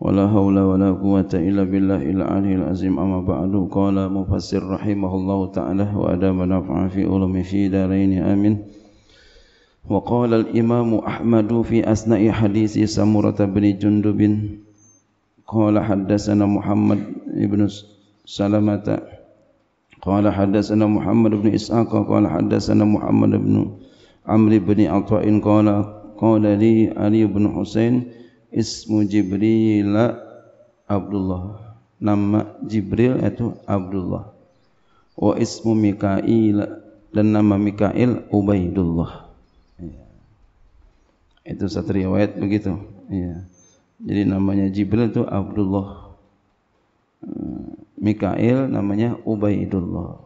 ولا حول ولا قوة إلا بالله العلي العظيم أما بعد قال مفسر رحمه الله تعالى وأدام نفع في علم في دارين آمين وقال الإمام أحمد في أثناء حديث سمرة بن جندب قال حدثنا محمد بن سلمة قال حدثنا محمد بن إسحاق قال حدثنا محمد بن عمرو بن عطاء قال قال لي علي بن حسين ismu Jibril Abdullah. Nama Jibril itu Abdullah. Wa ismu Mikail dan nama Mikail Ubaidullah. Ya. Itu satu riwayat begitu. Ya. Jadi namanya Jibril itu Abdullah. Hmm. Mikail namanya Ubaidullah.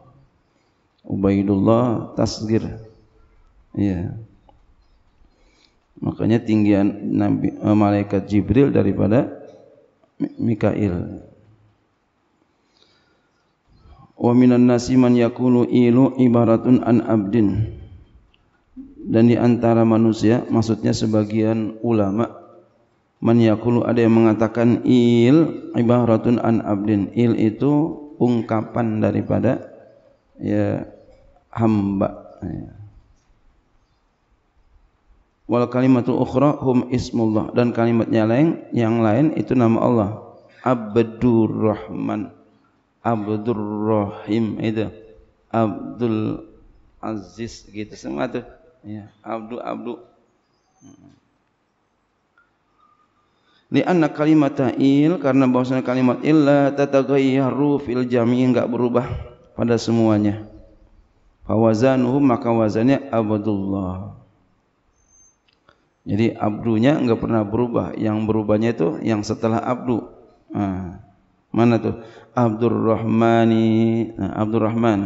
Ubaidullah tasgir. Ya makanya tinggian nabi eh, malaikat jibril daripada mikail wa minan nasi man yakulu ilu ibaratun an abdin dan di antara manusia maksudnya sebagian ulama man yakulu ada yang mengatakan il ibaratun an abdin il itu ungkapan daripada ya hamba ya wal kalimatul ukhra hum ismullah dan kalimat yang lain yang lain itu nama Allah Abdul Rahman, Abdul Rahim, itu Abdul Aziz gitu semua tu ya Abdul. Abdu hmm. Li anna kalimat il karena bahwasanya kalimat illa tataghayyaru fil jami' enggak berubah pada semuanya. Fawazanuhum maka wazannya Abdullah. Jadi abdunya enggak pernah berubah. Yang berubahnya itu yang setelah abdu. Nah, ha. mana tu? Abdul Rahmani, nah, ha, Abdul Rahman,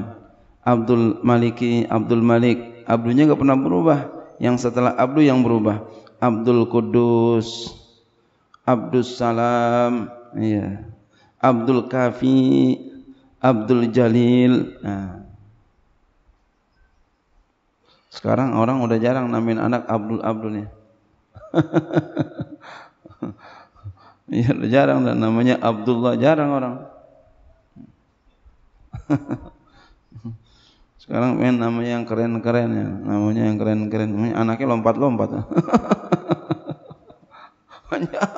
Abdul Maliki, Abdul Malik. Abdunya enggak pernah berubah. Yang setelah abdu yang berubah. Abdul Kudus, Abdul Salam, iya. Abdul Kafi, Abdul Jalil. Nah. Ha. Sekarang orang sudah jarang namain anak Abdul Abdulnya. Ya, jarang dan lah, namanya Abdullah jarang orang. Sekarang main nama yang keren-keren ya, namanya yang keren-keren, anaknya lompat-lompat. Banyak.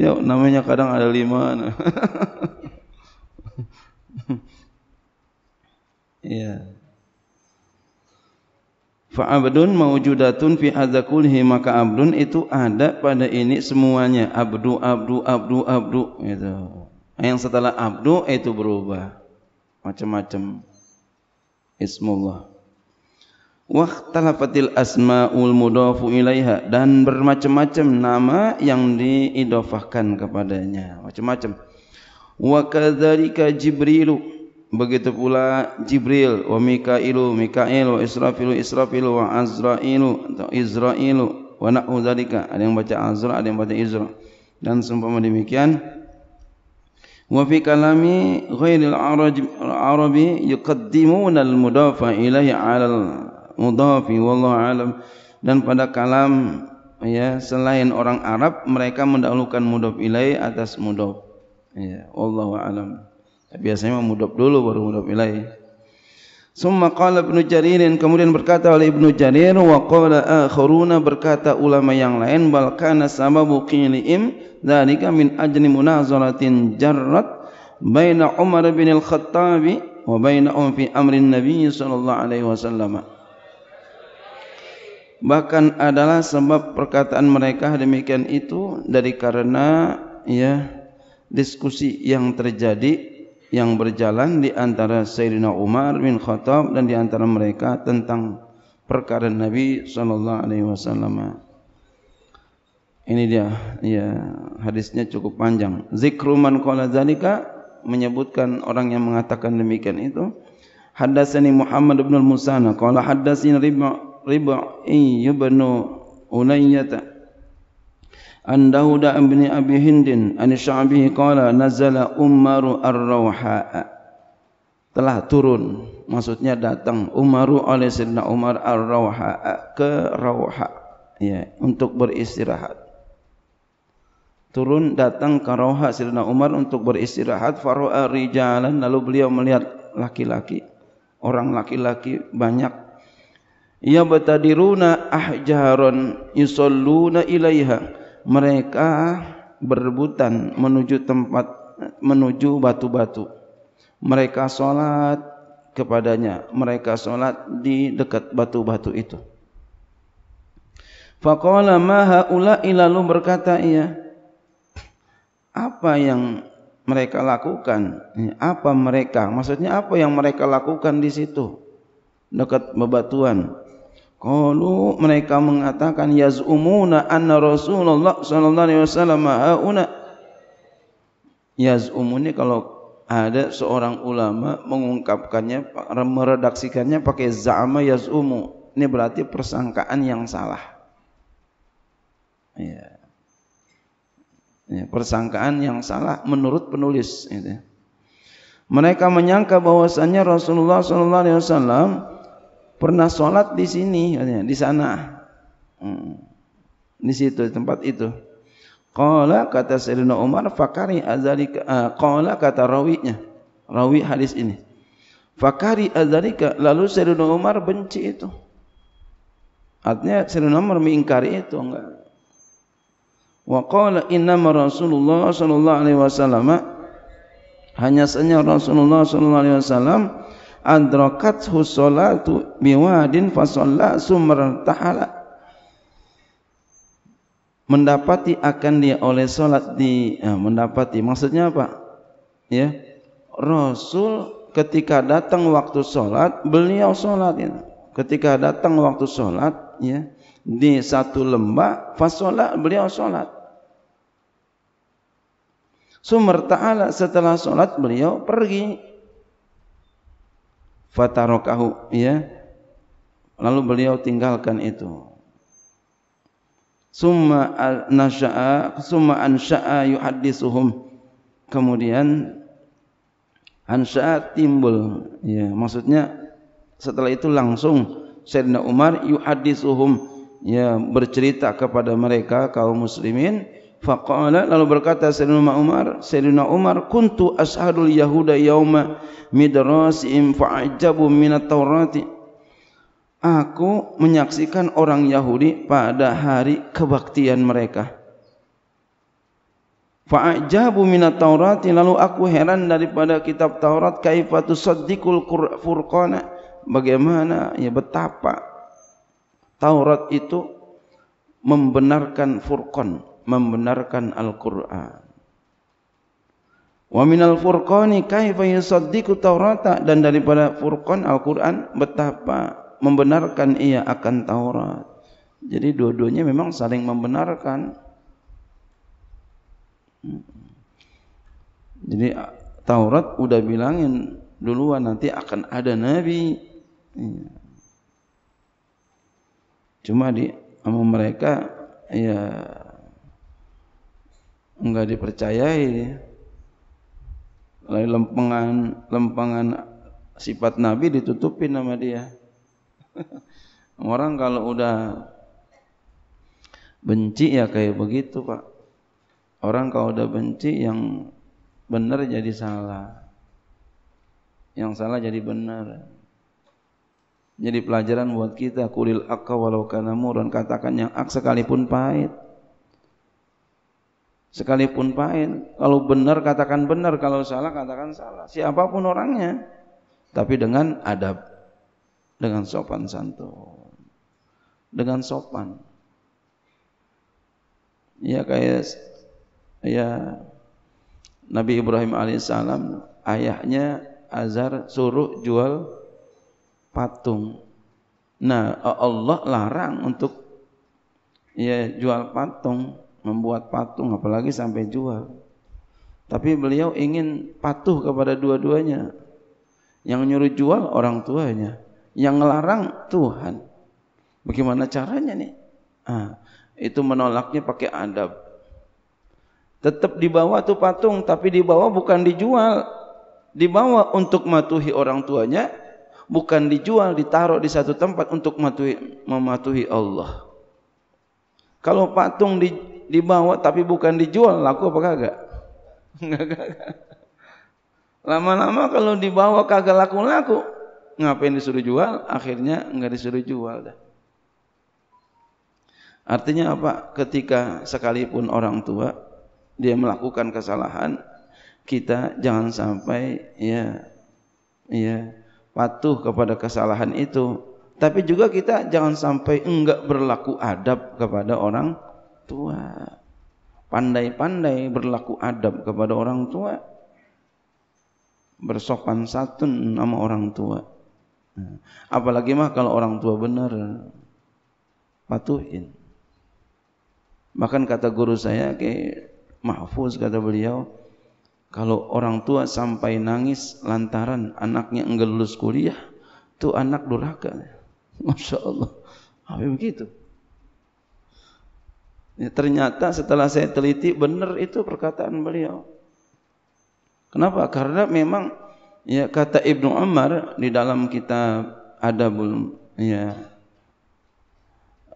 ya, namanya kadang ada lima. Iya. yeah. Fa abdun mawjudatun fi hadza hi, maka abdun itu ada pada ini semuanya abdu abdu abdu abdu gitu. Yang setelah abdu itu berubah macam-macam ismullah. Wa talafatil asmaul mudafu ilaiha dan bermacam-macam nama yang diidofahkan kepadanya macam-macam. Wa kadzalika jibrilu Begitu pula Jibril wa Mikailu, Mikail wa Israfilu, Israfilu wa Azrailu atau Izrailu wa na'u zalika. Ada yang baca Azra, ada yang baca Izra. Dan seumpama demikian. Wa fi kalami ghairil Arabi yuqaddimuna al-mudafa ilayhi 'ala al-mudafi wallahu a'lam. Dan pada kalam ya selain orang Arab mereka mendahulukan mudaf ilai atas mudaf ya wallahu a'lam. Biasanya memudup dulu baru mudup ilai. Summa qala Ibnu Jarir kemudian berkata oleh Ibnu Jarir wa qala akharuna berkata ulama yang lain bal kana sababu qiliim dzalika min ajli munazaratin jarrat baina Umar bin Al-Khattab wa baina um fi amri Nabi sallallahu alaihi wasallam bahkan adalah sebab perkataan mereka demikian itu dari karena ya diskusi yang terjadi yang berjalan di antara Sayyidina Umar bin Khattab dan di antara mereka tentang perkara Nabi sallallahu alaihi wasallam. Ini dia, ya, hadisnya cukup panjang. Zikru man qala zalika menyebutkan orang yang mengatakan demikian itu. Haddatsani Muhammad bin Al-Musanna qala haddatsani Rib'a Rib'a ibn Unayyah an Dauda ibn Abi Hindin an Syu'bi qala nazala Umar ar-Rawha telah turun maksudnya datang Umar oleh Sayyidina Umar ar-Rawha ke Rawha ya untuk beristirahat turun datang ke Rawha Sayyidina Umar untuk beristirahat faru'a rijalan lalu beliau melihat laki-laki orang laki-laki banyak ya batadiruna ahjaron yusalluna ilaiha mereka berebutan menuju tempat menuju batu-batu. Mereka solat kepadanya. Mereka solat di dekat batu-batu itu. Fakola maha ula ilalu berkata ia apa yang mereka lakukan? Apa mereka? Maksudnya apa yang mereka lakukan di situ dekat bebatuan? Kalau mereka mengatakan yazumuna anna Rasulullah sallallahu alaihi wasallam hauna. Yazumuni kalau ada seorang ulama mengungkapkannya, meredaksikannya pakai za'ama yazumu. Ini berarti persangkaan yang salah. Ya. Ya, persangkaan yang salah menurut penulis. Gitu. Ya. Mereka menyangka bahwasannya Rasulullah Sallallahu Alaihi Wasallam pernah sholat di sini di sana hmm. di situ di tempat itu qala kata Sayyidina Umar fakari Azali, uh, eh, qala kata rawinya rawi hadis ini fakari Azali. lalu Sayyidina Umar benci itu artinya Sayyidina Umar mengingkari itu enggak wa qala inna Rasulullah sallallahu alaihi wasallam hanya saja Rasulullah sallallahu alaihi wasallam adrakat husolatu biwadin fasolla sumertahala mendapati akan dia oleh solat di eh, mendapati maksudnya apa ya rasul ketika datang waktu solat beliau solat ya. ketika datang waktu solat ya di satu lembah fasolla beliau solat sumertahala setelah solat beliau pergi fatarokahu ya lalu beliau tinggalkan itu summa nasha'a summa ansha'a yuhaddisuhum kemudian ansha'a timbul ya maksudnya setelah itu langsung Sayyidina Umar yuhaddisuhum ya bercerita kepada mereka kaum muslimin Faqala lalu berkata Sayyidina Umar, Sayyidina Umar, kuntu ashadul yahuda yauma im fa'ajabu min at Aku menyaksikan orang Yahudi pada hari kebaktian mereka. Fa'ajabu min at lalu aku heran daripada kitab Taurat kaifatu saddiqul furqana bagaimana ya betapa Taurat itu membenarkan furqan membenarkan Al-Quran. Wa minal furqani kaifa yusaddiqu tawrata dan daripada furqan Al-Quran betapa membenarkan ia akan Taurat. Jadi dua-duanya memang saling membenarkan. Jadi Taurat sudah bilangin duluan nanti akan ada Nabi. Cuma di kamu mereka ya enggak dipercayai lalu lempengan lempengan sifat nabi ditutupin sama dia orang kalau udah benci ya kayak begitu pak orang kalau udah benci yang benar jadi salah yang salah jadi benar jadi pelajaran buat kita kulil akka walau kana katakan yang ak sekalipun pahit sekalipun pahit. Kalau benar katakan benar, kalau salah katakan salah. Siapapun orangnya, tapi dengan adab, dengan sopan santun, dengan sopan. Ya kayak ya Nabi Ibrahim alaihissalam ayahnya Azar suruh jual patung. Nah Allah larang untuk ya jual patung membuat patung apalagi sampai jual. Tapi beliau ingin patuh kepada dua-duanya. Yang nyuruh jual orang tuanya, yang ngelarang Tuhan. Bagaimana caranya nih? Ah, itu menolaknya pakai adab. Tetap dibawa tuh patung, tapi dibawa bukan dijual. Dibawa untuk matuhi orang tuanya, bukan dijual, ditaruh di satu tempat untuk matuhi, mematuhi Allah. Kalau patung di, dibawa tapi bukan dijual laku apa kagak? Enggak Lama-lama kalau dibawa kagak laku-laku. Ngapain disuruh jual? Akhirnya enggak disuruh jual dah. Artinya apa? Ketika sekalipun orang tua dia melakukan kesalahan, kita jangan sampai ya ya patuh kepada kesalahan itu. Tapi juga kita jangan sampai enggak berlaku adab kepada orang tua. Pandai-pandai berlaku adab kepada orang tua. Bersopan satun sama orang tua. Apalagi mah kalau orang tua benar. Patuhin. Bahkan kata guru saya, ke mahfuz kata beliau, kalau orang tua sampai nangis lantaran anaknya enggak lulus kuliah, tuh anak durhaka. Masya Allah. Apa begitu? Ya, ternyata setelah saya teliti benar itu perkataan beliau. Kenapa? Karena memang ya kata Ibn Umar di dalam kitab Adabul ya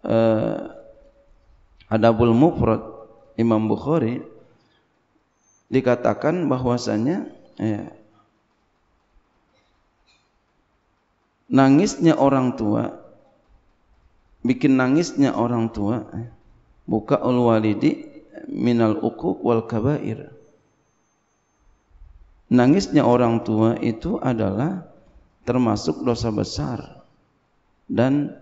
uh, Adabul Mufrad Imam Bukhari dikatakan bahwasannya ya, nangisnya orang tua bikin nangisnya orang tua ya, Buka buka'ul walidi minal uquq wal kabair nangisnya orang tua itu adalah termasuk dosa besar dan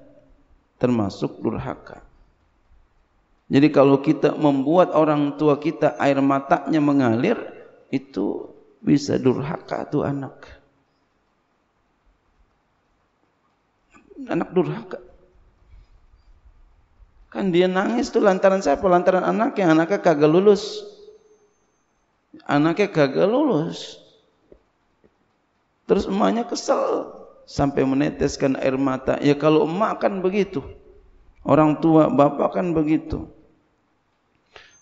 termasuk durhaka jadi kalau kita membuat orang tua kita air matanya mengalir itu bisa durhaka tuh anak anak durhaka Kan dia nangis tuh lantaran siapa? Lantaran anaknya. Anaknya kagak lulus. Anaknya kagak lulus. Terus emaknya kesel sampai meneteskan air mata. Ya kalau emak kan begitu. Orang tua, bapak kan begitu.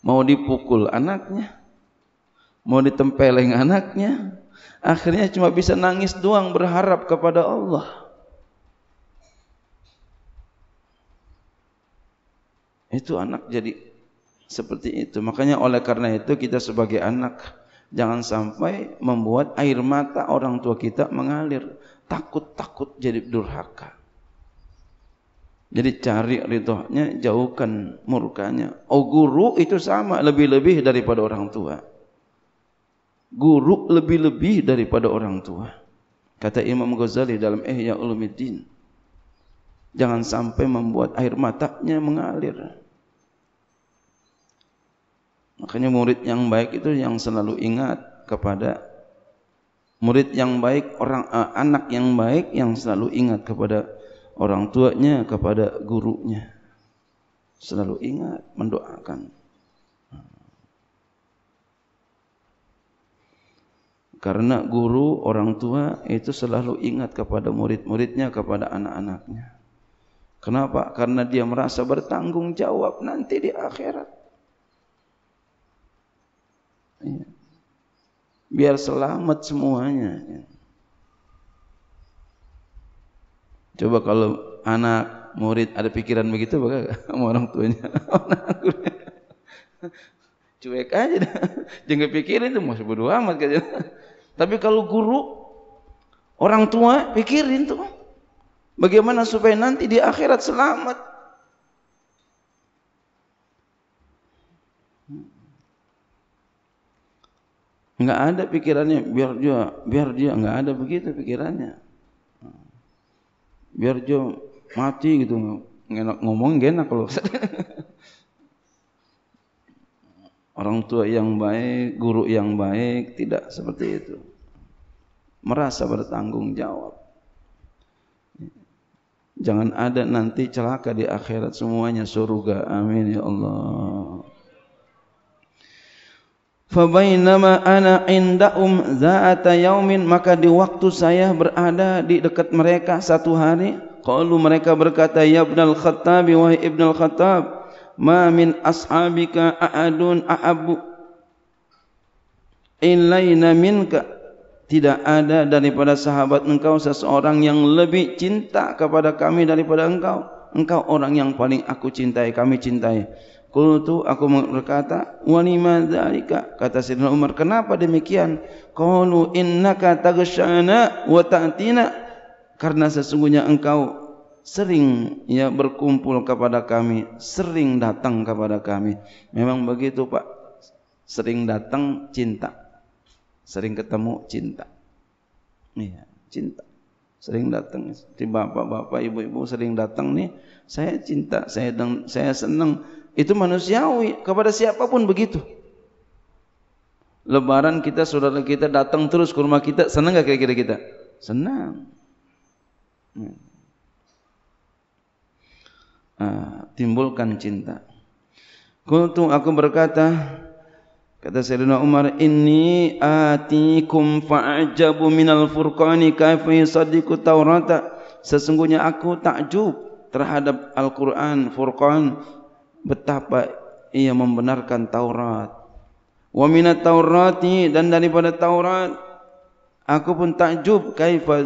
Mau dipukul anaknya. Mau ditempeleng anaknya. Akhirnya cuma bisa nangis doang berharap kepada Allah. itu anak jadi seperti itu. Makanya oleh karena itu kita sebagai anak jangan sampai membuat air mata orang tua kita mengalir. Takut-takut jadi durhaka. Jadi cari ridhonya, jauhkan murkanya. Oh guru itu sama lebih-lebih daripada orang tua. Guru lebih-lebih daripada orang tua. Kata Imam Ghazali dalam Ihya Ulumuddin. Jangan sampai membuat air matanya mengalir. mengalir. Makanya murid yang baik itu yang selalu ingat kepada murid yang baik orang uh, anak yang baik yang selalu ingat kepada orang tuanya kepada gurunya selalu ingat mendoakan karena guru orang tua itu selalu ingat kepada murid-muridnya kepada anak-anaknya kenapa karena dia merasa bertanggung jawab nanti di akhirat Ya. Biar selamat semuanya. Ya. Coba kalau anak murid ada pikiran begitu bagaimana sama orang tuanya? Cuek aja dah. Jangan pikirin tuh masih bodo amat kayaknya. Tapi kalau guru orang tua pikirin tuh bagaimana supaya nanti di akhirat selamat. Enggak ada pikirannya biar dia biar dia enggak ada begitu pikirannya. Biar dia mati gitu enak ngomong enak kalau orang tua yang baik, guru yang baik tidak seperti itu. Merasa bertanggung jawab. Jangan ada nanti celaka di akhirat semuanya surga. Amin ya Allah. Fa bainama ana indahum za'ata yaumin maka di waktu saya berada di dekat mereka satu hari qalu mereka berkata ya ibn al khattab wa ibn al khattab ma min ashabika aadun aabu ilaina minka tidak ada daripada sahabat engkau seseorang yang lebih cinta kepada kami daripada engkau engkau orang yang paling aku cintai kami cintai Qultu aku berkata, "Wa lima dzalika?" Kata Sayyidina Umar, "Kenapa demikian?" Qalu innaka tagshana wa ta'tina karena sesungguhnya engkau sering ya berkumpul kepada kami, sering datang kepada kami. Memang begitu, Pak. Sering datang cinta. Sering ketemu cinta. Iya, cinta. Sering datang di bapak-bapak, ibu-ibu sering datang nih. Saya cinta, saya saya senang itu manusiawi kepada siapapun begitu. Lebaran kita, saudara kita datang terus ke rumah kita, senang gak kira-kira kita? Senang. Hmm. Ah, timbulkan cinta. Kultu aku berkata, kata Syedina Umar, Inni atikum fa'ajabu minal furqani kaifai sadiku taurata. Sesungguhnya aku takjub terhadap Al-Quran, Furqan, betapa ia membenarkan Taurat. Wa minat Taurati dan daripada Taurat aku pun takjub kaifa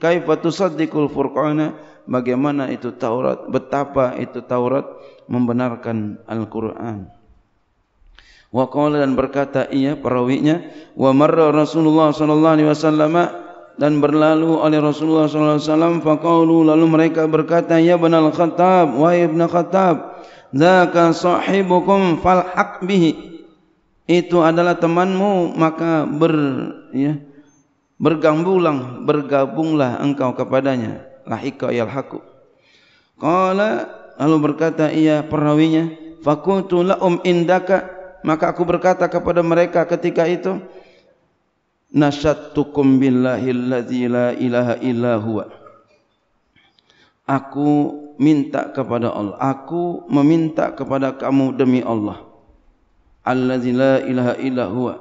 kaifa tusaddiqul furqana bagaimana itu Taurat betapa itu Taurat membenarkan Al-Qur'an. Wa qala dan berkata ia perawinya wa marra Rasulullah sallallahu alaihi wasallam dan berlalu oleh Rasulullah sallallahu alaihi wasallam faqalu lalu mereka berkata ya Ibnu Khattab wa Ibnu Khattab Zaka sahibukum falhaq bihi. Itu adalah temanmu, maka ber, ya, bergambulang, bergabunglah engkau kepadanya. Lahika yalhaku. Kala, lalu berkata ia perawinya, Fakutu la'um indaka, maka aku berkata kepada mereka ketika itu, Nasyattukum billahi la ilaha illa huwa. Aku minta kepada Allah. Aku meminta kepada kamu demi Allah. Allazi la ilaha illa huwa.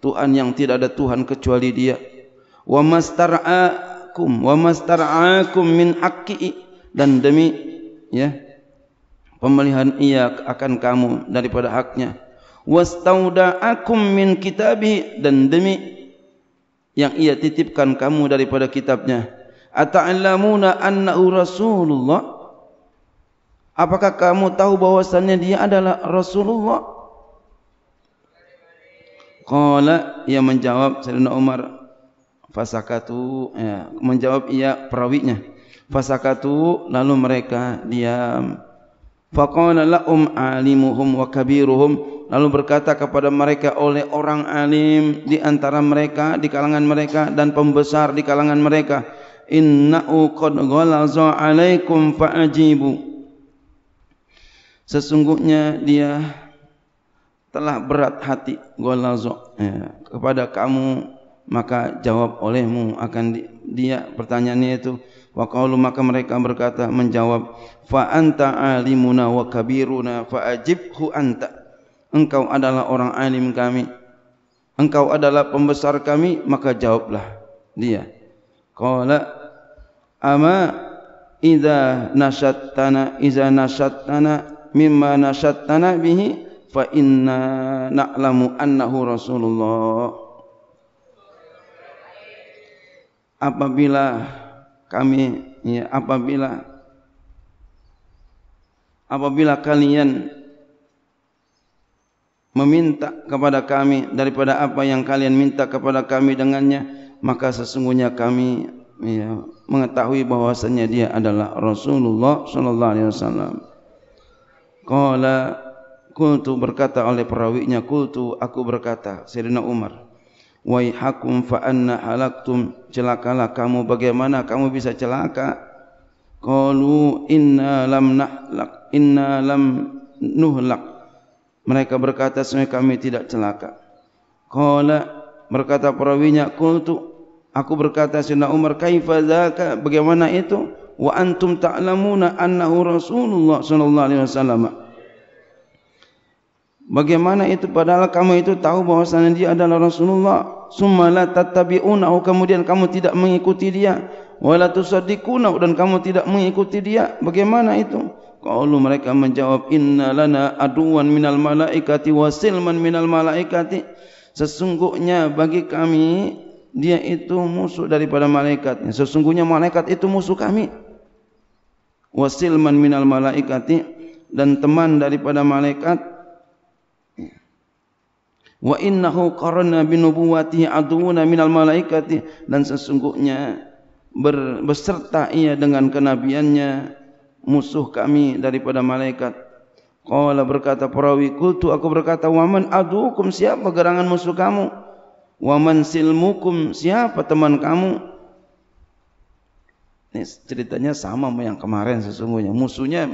Tuhan yang tidak ada Tuhan kecuali dia. Wa mastara'akum wa mastara'akum min aqi dan demi ya pemeliharaan ia akan kamu daripada haknya. Wa Wastauda'akum min kitabi dan demi yang ia titipkan kamu daripada kitabnya. Ata'lamuna Anna Rasulullah? Apakah kamu tahu bahwasannya dia adalah Rasulullah? Qala ia menjawab Sayyidina Umar fasakatu ya, menjawab ia perawinya fasakatu lalu mereka diam faqala la'um alimuhum wa kabiruhum lalu berkata kepada mereka oleh orang alim di antara mereka di kalangan mereka dan pembesar di kalangan mereka Inna qad ghalaza alaikum faajibu sesungguhnya dia telah berat hati ghalaza ya, kepada kamu maka jawab olehmu akan dia pertanyaannya itu wa qalu maka mereka berkata menjawab fa anta alimuna wa kabiruna faajibhu anta engkau adalah orang alim kami engkau adalah pembesar kami maka jawablah dia qala ama idza nasattana idza nasattana mimma nasattana bihi fa inna na'lamu annahu rasulullah apabila kami ya apabila apabila kalian meminta kepada kami daripada apa yang kalian minta kepada kami dengannya maka sesungguhnya kami ya, mengetahui bahwasannya dia adalah Rasulullah sallallahu alaihi wasallam. Qala kultu berkata oleh perawi nya kultu aku berkata Sayyidina Umar Wai hakum fa anna halaktum celakalah kamu bagaimana kamu bisa celaka Kalu inna lam nahlak inna lam nuhlak mereka berkata semua kami tidak celaka Qala berkata perawinya kultu Aku berkata Sina Umar kaifa dzaka bagaimana itu wa antum ta'lamuna annahu Rasulullah sallallahu alaihi wasallam Bagaimana itu padahal kamu itu tahu bahwasanya dia adalah Rasulullah summa la tattabi'una oh, kemudian kamu tidak mengikuti dia wala tusaddiquna oh, dan kamu tidak mengikuti dia bagaimana itu qalu mereka menjawab inna lana aduwan minal malaikati wa silman minal malaikati sesungguhnya bagi kami dia itu musuh daripada malaikat. Sesungguhnya malaikat itu musuh kami. Wasilman minal malaikati dan teman daripada malaikat. Wa innahu qarna binubuwati aduna minal malaikati dan sesungguhnya berserta ia dengan kenabiannya musuh kami daripada malaikat. Qala berkata perawi kultu aku berkata waman adukum siapa gerangan musuh kamu? wa man silmukum siapa teman kamu ini ceritanya sama sama yang kemarin sesungguhnya musuhnya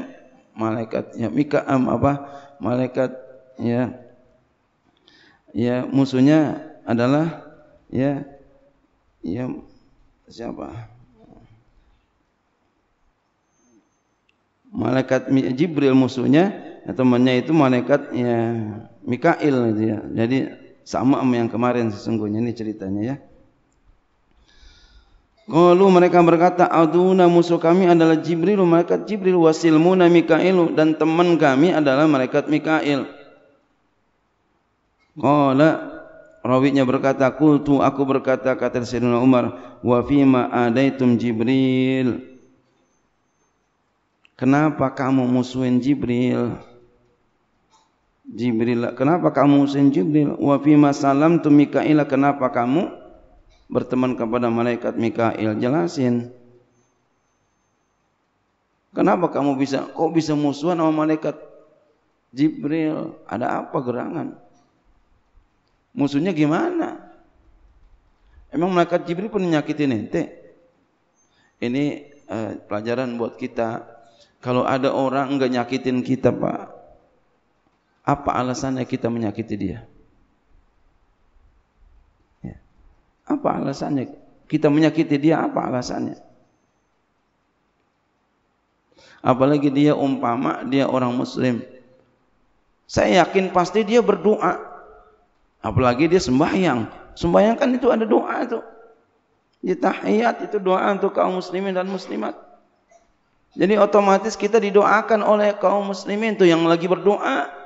malaikat malaikatnya Mika'am apa malaikat ya ya musuhnya adalah ya ya siapa malaikat Jibril musuhnya ya, temannya itu malaikat ya Mikail gitu ya. jadi sama sama yang kemarin sesungguhnya ini ceritanya ya. Kalau mereka berkata aduna musuh kami adalah Jibril, mereka Jibril wasilmu na Mikail dan teman kami adalah mereka Mikail. Kalau rawitnya berkata qultu aku berkata kata Sayyidina Umar wa fima adaitum Jibril. Kenapa kamu musuhin Jibril. Jibril kenapa kamu Husain Jibril wa fi masalam tu Mikail kenapa kamu berteman kepada malaikat Mikail jelasin kenapa kamu bisa kok bisa musuhan sama malaikat Jibril ada apa gerangan musuhnya gimana emang malaikat Jibril pernah nyakitin ente ini eh, pelajaran buat kita kalau ada orang enggak nyakitin kita Pak apa alasannya kita menyakiti dia? Ya. Apa alasannya kita menyakiti dia? Apa alasannya? Apalagi dia umpama dia orang Muslim, saya yakin pasti dia berdoa. Apalagi dia sembahyang, sembahyang kan itu ada doa itu, di tahiyat itu doa untuk kaum Muslimin dan Muslimat. Jadi otomatis kita didoakan oleh kaum Muslimin itu yang lagi berdoa.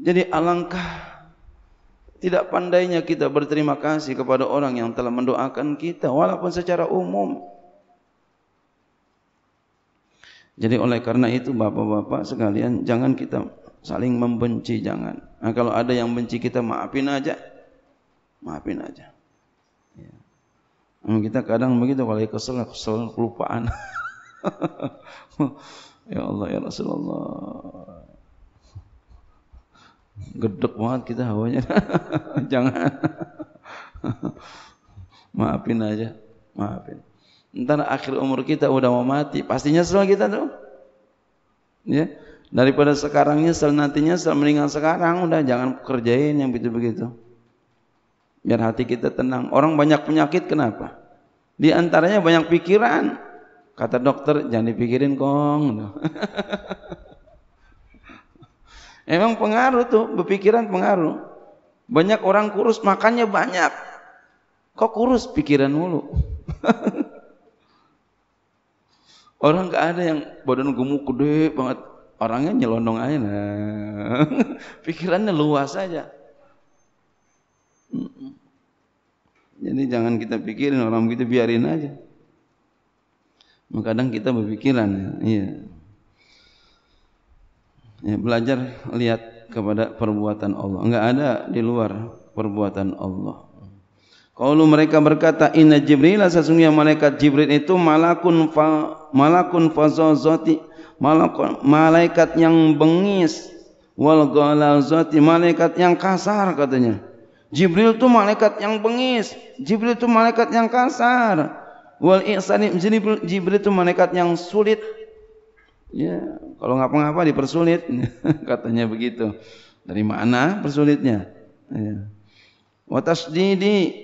Jadi alangkah tidak pandainya kita berterima kasih kepada orang yang telah mendoakan kita walaupun secara umum. Jadi oleh karena itu bapak-bapak sekalian jangan kita saling membenci jangan. Nah, kalau ada yang benci kita maafin aja. Maafin aja. Ya. Hmm, kita kadang begitu kalau kesel, kesel kelupaan. ya Allah ya Rasulullah. Gedek banget kita hawanya. Jangan. maafin aja, maafin. Ntar akhir umur kita udah mau mati, pastinya semua kita tuh. Ya, daripada sekarang nyesel nantinya nyesel mendingan sekarang udah jangan kerjain yang begitu-begitu. Biar hati kita tenang. Orang banyak penyakit kenapa? Di antaranya banyak pikiran. Kata dokter, jangan dipikirin kong. Gitu. Emang pengaruh tuh, berpikiran pengaruh. Banyak orang kurus, makannya banyak. Kok kurus pikiran mulu? orang gak ada yang badan gemuk gede banget. Orangnya nyelonong aja. Nah. Pikirannya luas aja. Jadi jangan kita pikirin orang begitu, biarin aja. Kadang kita berpikiran ya. Iya. ya, belajar lihat kepada perbuatan Allah enggak ada di luar perbuatan Allah kalau mereka berkata inna Jibrilah, sesungguhnya malaikat jibril itu malakun fa, malakun fazazati malakun malaikat yang bengis wal galazati malaikat yang kasar katanya jibril itu malaikat yang bengis jibril itu malaikat yang kasar wal ihsani jibril itu malaikat yang sulit Ya, kalau ngapa-ngapa dipersulit, katanya begitu. Dari mana persulitnya? Ya. Watas didi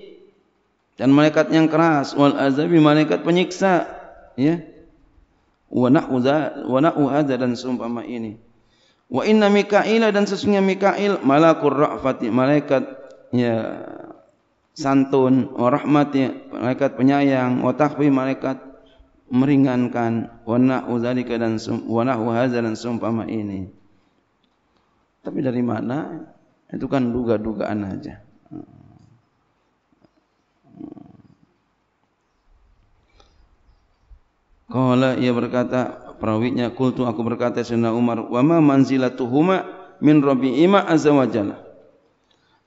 dan malaikat yang keras, wal azabi malaikat penyiksa. Ya, wana uza, dan sumpah sumpama ini. Wa inna Mikaila dan sesungguhnya Mikail malakur rahfati malaikat ya santun wa rahmati malaikat penyayang wa takfi malaikat meringankan wana uzalika dan wana uhaza dan sumpama ini. Tapi dari mana? Itu kan duga-dugaan aja. Kala ia berkata perawinya kultu aku berkata sena Umar wama manzila tuhuma min rabbihima azza wajalla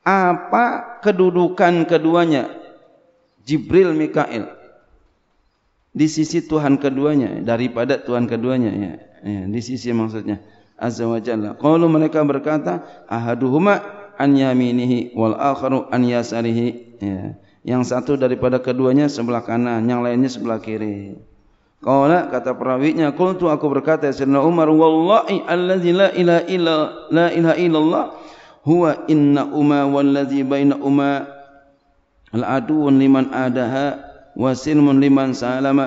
apa kedudukan keduanya Jibril Mikail di sisi Tuhan keduanya daripada Tuhan keduanya ya, ya di sisi maksudnya azza wa qalu mereka berkata ahaduhuma an yaminihi wal akharu an yasarihi ya yang satu daripada keduanya sebelah kanan yang lainnya sebelah kiri qala kata perawinya qultu aku berkata sayyidina umar wallahi allazi la ilaha illa la ilaha illallah huwa inna umma wallazi baina uma al aduun liman adaha wa silmun liman salama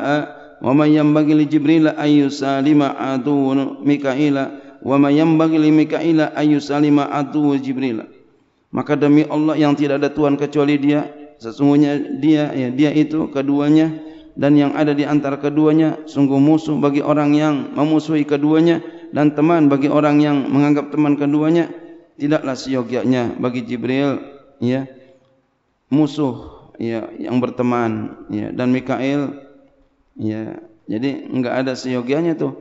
wa man yanbaghi li jibril ayu salima adu mikaila wa man yanbaghi li mikaila ayu salima adu jibril maka demi Allah yang tidak ada tuhan kecuali dia sesungguhnya dia ya dia itu keduanya dan yang ada di antara keduanya sungguh musuh bagi orang yang memusuhi keduanya dan teman bagi orang yang menganggap teman keduanya tidaklah siogianya bagi Jibril ya musuh ya, yang berteman ya, dan Mikail ya, jadi enggak ada seyogianya tuh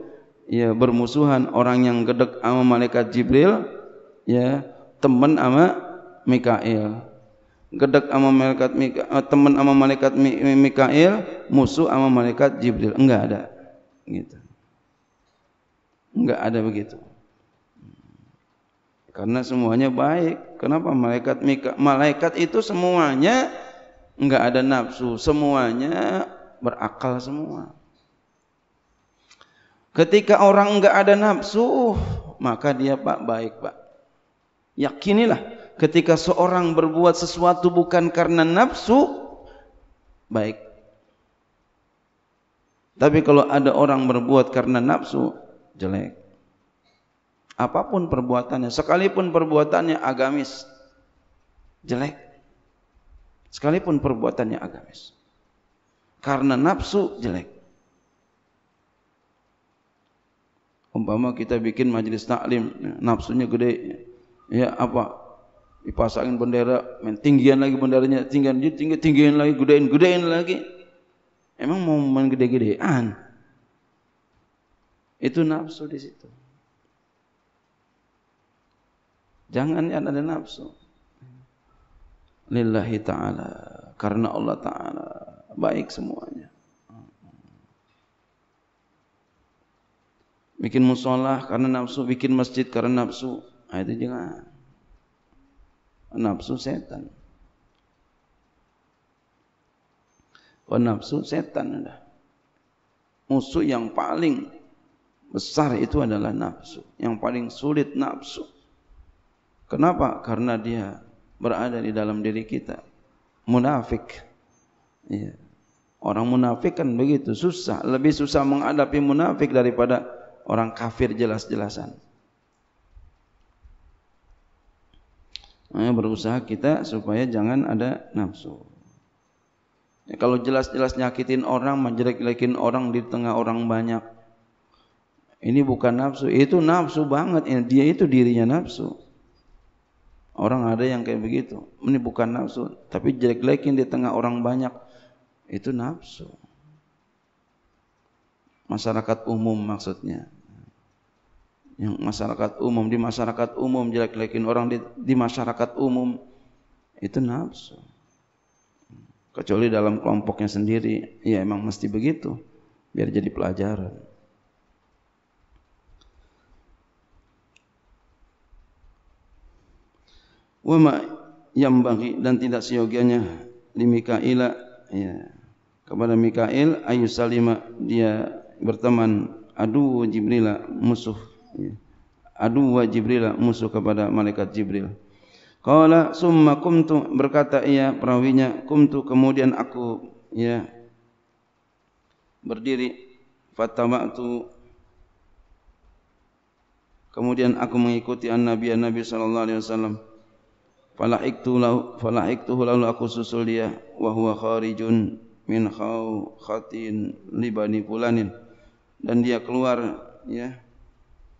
ya, bermusuhan orang yang gedek sama malaikat Jibril ya, teman sama Mikail gedek sama malaikat Mikail eh, teman sama malaikat Mikail musuh sama malaikat Jibril enggak ada gitu enggak ada begitu karena semuanya baik kenapa malaikat Mika, malaikat itu semuanya enggak ada nafsu, semuanya berakal semua. Ketika orang enggak ada nafsu, maka dia Pak baik, Pak. Yakinilah, ketika seorang berbuat sesuatu bukan karena nafsu, baik. Tapi kalau ada orang berbuat karena nafsu, jelek. Apapun perbuatannya, sekalipun perbuatannya agamis, jelek sekalipun perbuatannya agamis. Karena nafsu jelek. Umpama kita bikin majlis taklim, nafsunya gede. Ya apa? Dipasangin bendera, main tinggian lagi benderanya, tinggian, tinggi, tinggian lagi, gedein, gedein lagi. Emang mau main gede-gedean? Itu nafsu di situ. Jangan ada nafsu lillahi ta'ala karena Allah ta'ala baik semuanya bikin musolah karena nafsu bikin masjid karena nafsu nah, itu jangan nafsu setan Oh, nafsu setan adalah musuh yang paling besar itu adalah nafsu yang paling sulit nafsu kenapa karena dia berada di dalam diri kita. Munafik. Ya. Orang munafik kan begitu, susah. Lebih susah menghadapi munafik daripada orang kafir jelas-jelasan. Nah, berusaha kita supaya jangan ada nafsu. Ya, kalau jelas-jelas nyakitin orang, menjelek-jelekin orang di tengah orang banyak. Ini bukan nafsu, itu nafsu banget. Ya, dia itu dirinya nafsu. Orang ada yang kayak begitu. Ini bukan nafsu, tapi jelek-jelekin di tengah orang banyak. Itu nafsu. Masyarakat umum maksudnya. Yang masyarakat umum, di masyarakat umum jelek-jelekin orang di, di masyarakat umum. Itu nafsu. Kecuali dalam kelompoknya sendiri, ya emang mesti begitu. Biar jadi pelajaran. wa ma yang bagi dan tidak seyogianya di Mikaila ya. kepada Mikail ayu salima dia berteman adu Jibril musuh ya. adu wa Jibril musuh kepada malaikat Jibril qala summa kumtu berkata ia perawinya kumtu kemudian aku ya berdiri fatamatu kemudian aku mengikuti an Nabi An nabi sallallahu alaihi wasallam falaiktu lalu, lalu aku susul dia wa huwa kharijun min khaw khatin libani bani fulanin dan dia keluar ya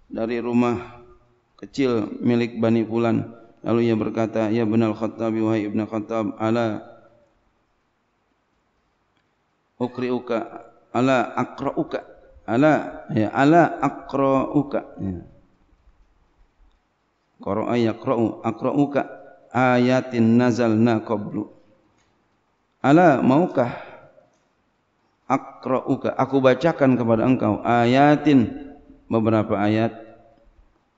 dari rumah kecil milik bani fulan lalu ia berkata ya benal khattabi wa ibn khattab ala ukriuka ala aqrauka ala ya ala aqrauka ya qara'a yaqra'u aqrauka ayatin nazalna qablu ala maukah akra'uka aku bacakan kepada engkau ayatin beberapa ayat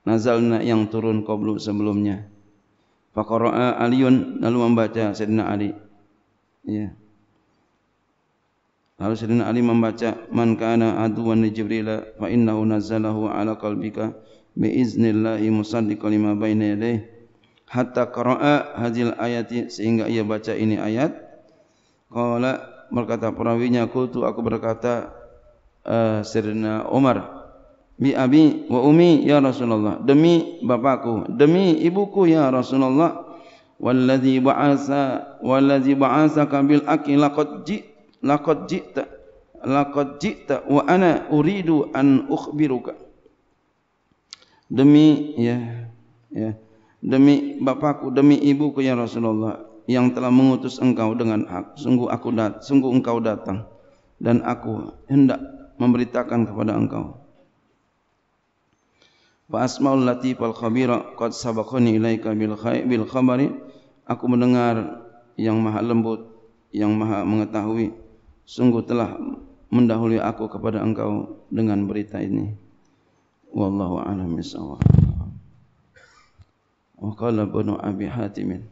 nazalna yang turun qablu sebelumnya faqara'a aliun lalu membaca sayyidina ali ya lalu sayyidina ali membaca man kana aduan li jibril fa innahu nazzalahu ala kalbika bi iznillahi musaddiqan lima baina yadayhi hatta qara'a hadhil ayati sehingga ia baca ini ayat qala berkata perawinya qultu aku berkata uh, eh, Sirina Umar bi abi wa umi ya Rasulullah demi bapakku demi ibuku ya Rasulullah walladhi ba'asa walladhi ba'asa kabil aqi laqad ji laqad jita laqad jita wa ana uridu an ukhbiruka demi ya ya demi bapakku demi ibuku ya Rasulullah yang telah mengutus engkau dengan hak sungguh aku dat sungguh engkau datang dan aku hendak memberitakan kepada engkau Fa asmaul latif al khabira qad sabaqani ilaika bil bil khabari aku mendengar yang maha lembut yang maha mengetahui sungguh telah mendahului aku kepada engkau dengan berita ini wallahu alam bisawab وقال ابن أبي حاتم